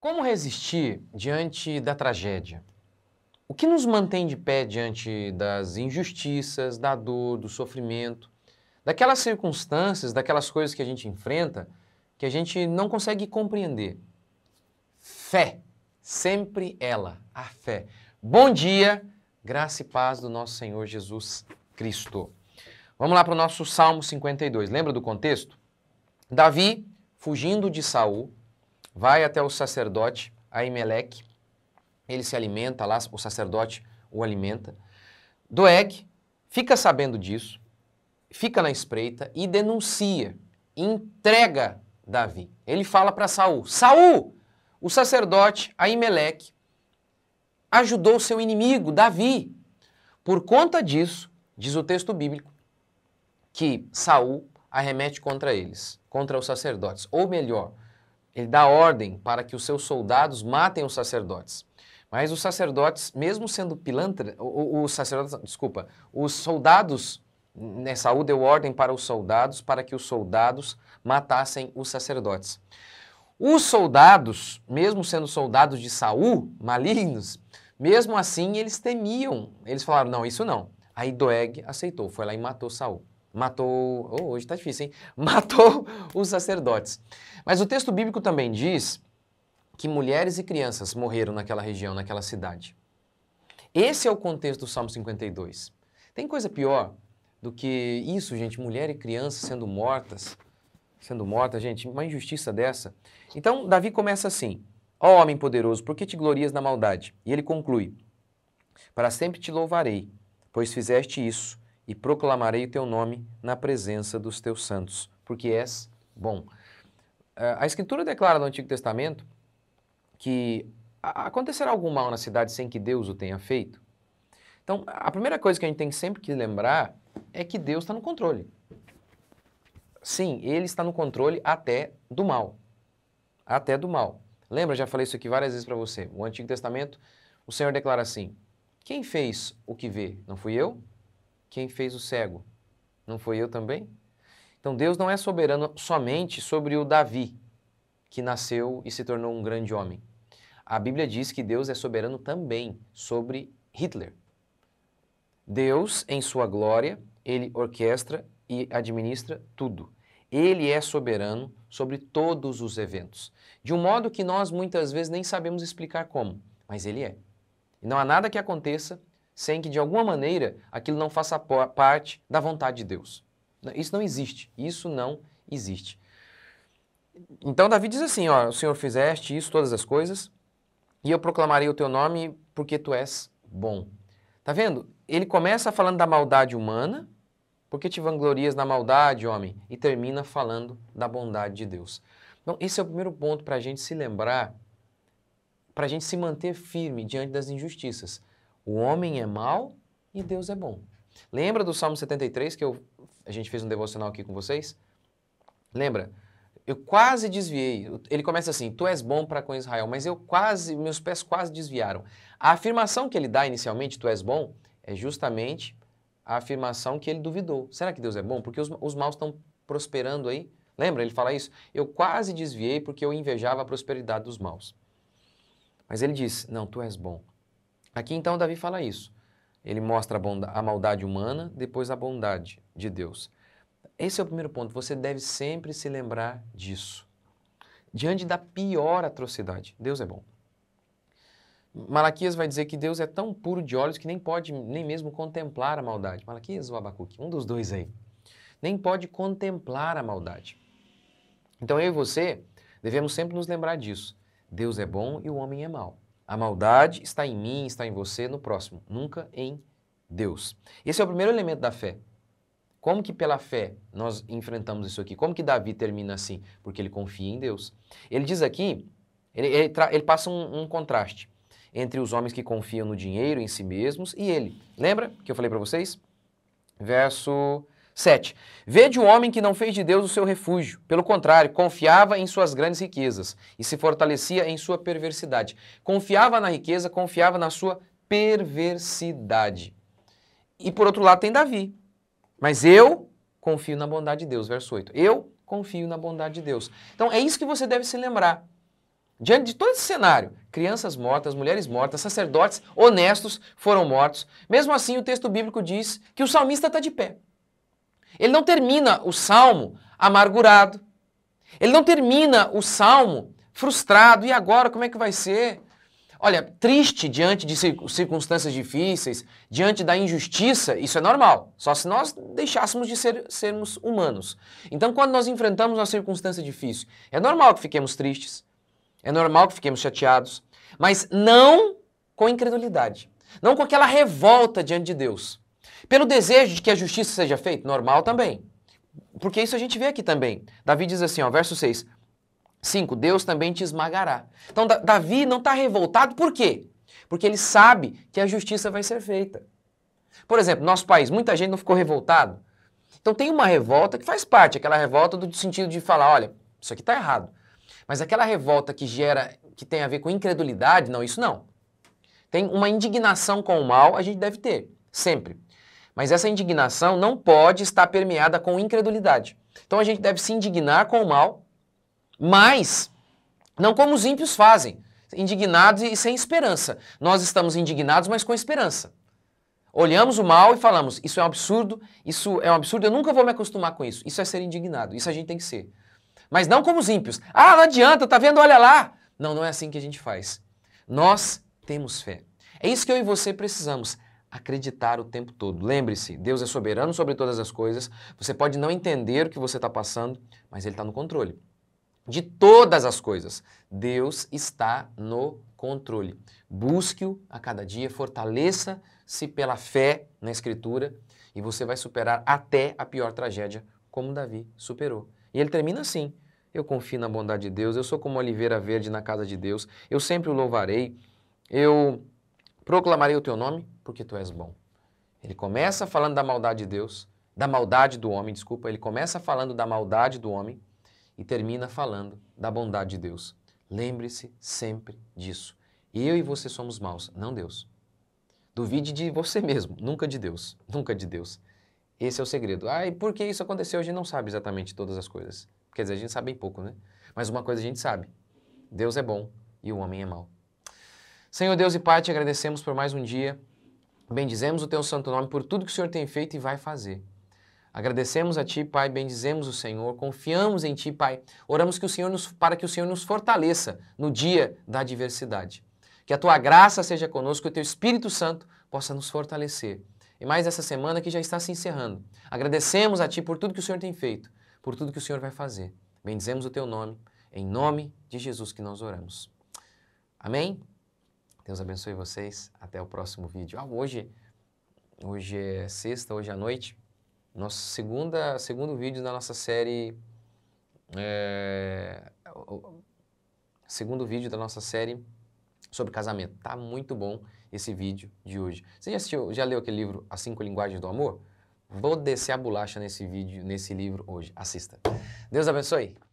Como resistir diante da tragédia? O que nos mantém de pé diante das injustiças, da dor, do sofrimento, daquelas circunstâncias, daquelas coisas que a gente enfrenta que a gente não consegue compreender? Fé, sempre ela, a fé. Bom dia, graça e paz do nosso Senhor Jesus Cristo. Vamos lá para o nosso Salmo 52. Lembra do contexto? Davi, fugindo de Saul, vai até o sacerdote, Aimeleque, ele se alimenta lá, o sacerdote o alimenta. Doeg fica sabendo disso, fica na espreita e denuncia, entrega Davi. Ele fala para Saul: "Saul, o sacerdote Aimeleque ajudou seu inimigo Davi. Por conta disso, diz o texto bíblico, que Saul arremete contra eles, contra os sacerdotes, ou melhor, ele dá ordem para que os seus soldados matem os sacerdotes. Mas os sacerdotes, mesmo sendo pilantra, os sacerdotes, desculpa, os soldados, né, Saúl deu ordem para os soldados para que os soldados matassem os sacerdotes. Os soldados, mesmo sendo soldados de Saúl, malignos, mesmo assim eles temiam. Eles falaram: "Não, isso não". Aí Doeg aceitou, foi lá e matou Saúl matou. Oh, hoje está difícil, hein? Matou os sacerdotes. Mas o texto bíblico também diz que mulheres e crianças morreram naquela região, naquela cidade. Esse é o contexto do Salmo 52. Tem coisa pior do que isso, gente, mulher e criança sendo mortas, sendo morta, gente, uma injustiça dessa. Então, Davi começa assim: Ó oh, homem poderoso, por que te glorias na maldade? E ele conclui: Para sempre te louvarei, pois fizeste isso e proclamarei o teu nome na presença dos teus santos, porque és bom. Eh, a Escritura declara no Antigo Testamento que acontecerá algum mal na cidade sem que Deus o tenha feito. Então, a primeira coisa que a gente tem sempre que lembrar é que Deus está no controle. Sim, Ele está no controle até do mal. Até do mal. Lembra, já falei isso aqui várias vezes para você. O Antigo Testamento, o Senhor declara assim: Quem fez o que vê? Não fui eu? quem fez o cego? Não foi eu também? Então Deus não é soberano somente sobre o Davi, que nasceu e se tornou um grande homem. A Bíblia diz que Deus é soberano também sobre Hitler. Deus, em sua glória, ele orquestra e administra tudo. Ele é soberano sobre todos os eventos, de um modo que nós muitas vezes nem sabemos explicar como, mas ele é. E não há nada que aconteça sem que de alguma maneira aquilo não faça parte da vontade de Deus. Isso não existe. Isso não existe. Então Davi diz assim: ó, o Senhor fizeste isso, todas as coisas, e eu proclamarei o teu nome porque tu és bom. Tá vendo? Ele começa falando da maldade humana, porque te vanglorias na maldade, homem, e termina falando da bondade de Deus. Então, esse é o primeiro ponto para a gente se lembrar, para a gente se manter firme diante das injustiças. O homem é mau e Deus é bom. Lembra do Salmo 73 que eu, a gente fez um devocional aqui com vocês? Lembra? Eu quase desviei. Ele começa assim: Tu és bom para com Israel, mas eu quase, meus pés quase desviaram. A afirmação que ele dá inicialmente, Tu és bom, é justamente a afirmação que ele duvidou. Será que Deus é bom? Porque os, os maus estão prosperando aí. Lembra? Ele fala isso. Eu quase desviei porque eu invejava a prosperidade dos maus. Mas ele diz: Não, tu és bom. Aqui então Davi fala isso. Ele mostra a, bondade, a maldade humana, depois a bondade de Deus. Esse é o primeiro ponto. Você deve sempre se lembrar disso. Diante da pior atrocidade, Deus é bom. Malaquias vai dizer que Deus é tão puro de olhos que nem pode nem mesmo contemplar a maldade. Malaquias ou Abacuque? Um dos dois aí. Nem pode contemplar a maldade. Então eu e você devemos sempre nos lembrar disso. Deus é bom e o homem é mau. A maldade está em mim, está em você, no próximo, nunca em Deus. Esse é o primeiro elemento da fé. Como que pela fé nós enfrentamos isso aqui? Como que Davi termina assim? Porque ele confia em Deus. Ele diz aqui, ele, ele, ele passa um, um contraste entre os homens que confiam no dinheiro, em si mesmos, e ele. Lembra que eu falei para vocês? Verso 7. Vede o homem que não fez de Deus o seu refúgio. Pelo contrário, confiava em suas grandes riquezas e se fortalecia em sua perversidade. Confiava na riqueza, confiava na sua perversidade. E por outro lado tem Davi. Mas eu confio na bondade de Deus, verso 8. Eu confio na bondade de Deus. Então é isso que você deve se lembrar. Diante de todo esse cenário, crianças mortas, mulheres mortas, sacerdotes honestos foram mortos. Mesmo assim, o texto bíblico diz que o salmista está de pé. Ele não termina o salmo amargurado. Ele não termina o salmo frustrado. E agora, como é que vai ser? Olha, triste diante de circunstâncias difíceis, diante da injustiça, isso é normal, só se nós deixássemos de ser, sermos humanos. Então, quando nós enfrentamos uma circunstância difícil, é normal que fiquemos tristes, é normal que fiquemos chateados, mas não com incredulidade, não com aquela revolta diante de Deus. Pelo desejo de que a justiça seja feita, normal também. Porque isso a gente vê aqui também. Davi diz assim, ó, verso 6. 5. Deus também te esmagará. Então, da Davi não está revoltado, por quê? Porque ele sabe que a justiça vai ser feita. Por exemplo, nosso país, muita gente não ficou revoltado. Então, tem uma revolta que faz parte, aquela revolta do sentido de falar: olha, isso aqui está errado. Mas aquela revolta que gera, que tem a ver com incredulidade, não, isso não. Tem uma indignação com o mal, a gente deve ter sempre. Mas essa indignação não pode estar permeada com incredulidade. Então a gente deve se indignar com o mal, mas não como os ímpios fazem, indignados e sem esperança. Nós estamos indignados, mas com esperança. Olhamos o mal e falamos: isso é um absurdo, isso é um absurdo, eu nunca vou me acostumar com isso. Isso é ser indignado, isso a gente tem que ser. Mas não como os ímpios. Ah, não adianta, tá vendo? Olha lá. Não, não é assim que a gente faz. Nós temos fé. É isso que eu e você precisamos acreditar o tempo todo. Lembre-se, Deus é soberano sobre todas as coisas. Você pode não entender o que você está passando, mas Ele está no controle. De todas as coisas, Deus está no controle. Busque-o a cada dia, fortaleça-se pela fé na Escritura e você vai superar até a pior tragédia, como Davi superou. E ele termina assim: Eu confio na bondade de Deus, eu sou como oliveira verde na casa de Deus, eu sempre o louvarei, eu proclamarei o teu nome, porque tu és bom. Ele começa falando da maldade de Deus, da maldade do homem, desculpa, ele começa falando da maldade do homem e termina falando da bondade de Deus. Lembre-se sempre disso. Eu e você somos maus, não Deus. Duvide de você mesmo, nunca de Deus, nunca de Deus. Esse é o segredo. Ah, e por que isso aconteceu? A gente não sabe exatamente todas as coisas. Quer dizer, a gente sabe bem pouco, né? Mas uma coisa a gente sabe: Deus é bom e o homem é mau. Senhor Deus e Pai, te agradecemos por mais um dia. Bendizemos o teu santo nome por tudo que o Senhor tem feito e vai fazer. Agradecemos a ti, Pai, bendizemos o Senhor, confiamos em ti, Pai. Oramos que o Senhor nos, para que o Senhor nos fortaleça no dia da adversidade. Que a tua graça seja conosco, que o teu Espírito Santo possa nos fortalecer. E mais essa semana que já está se encerrando. Agradecemos a ti por tudo que o Senhor tem feito, por tudo que o Senhor vai fazer. Bendizemos o teu nome, em nome de Jesus que nós oramos. Amém. Deus abençoe vocês. Até o próximo vídeo. Ah, hoje, hoje é sexta, hoje à noite, nosso segunda, segundo vídeo da nossa série. É, segundo vídeo da nossa série sobre casamento. Tá muito bom esse vídeo de hoje. Você já assistiu, já leu aquele livro As Cinco Linguagens do Amor? Vou descer a bolacha nesse vídeo, nesse livro hoje. Assista. Deus abençoe.